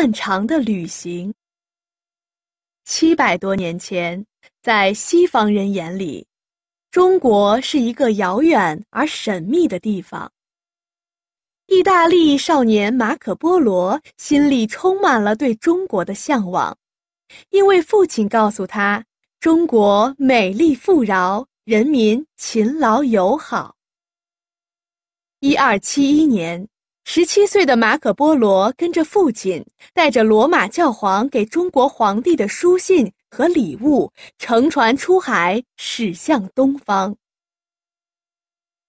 漫长的旅行。七百多年前，在西方人眼里，中国是一个遥远而神秘的地方。意大利少年马可·波罗心里充满了对中国的向往，因为父亲告诉他，中国美丽富饶，人民勤劳友好。一二七一年。十七岁的马可·波罗跟着父亲，带着罗马教皇给中国皇帝的书信和礼物，乘船出海，驶向东方。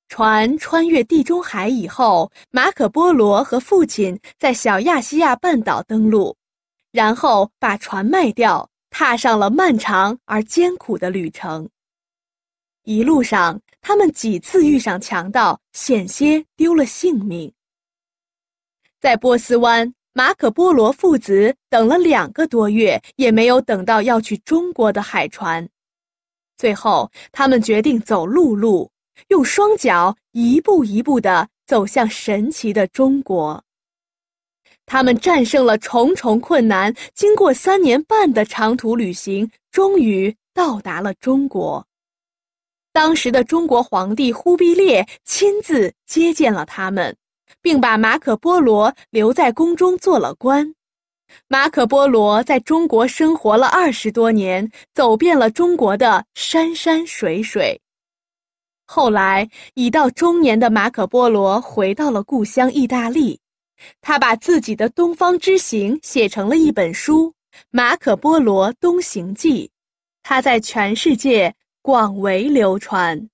船穿越地中海以后，马可·波罗和父亲在小亚细亚半岛登陆，然后把船卖掉，踏上了漫长而艰苦的旅程。一路上，他们几次遇上强盗，险些丢了性命。在波斯湾，马可·波罗父子等了两个多月，也没有等到要去中国的海船。最后，他们决定走陆路，用双脚一步一步地走向神奇的中国。他们战胜了重重困难，经过三年半的长途旅行，终于到达了中国。当时的中国皇帝忽必烈亲自接见了他们。并把马可·波罗留在宫中做了官。马可·波罗在中国生活了二十多年，走遍了中国的山山水水。后来，已到中年的马可·波罗回到了故乡意大利。他把自己的东方之行写成了一本书《马可·波罗东行记》，它在全世界广为流传。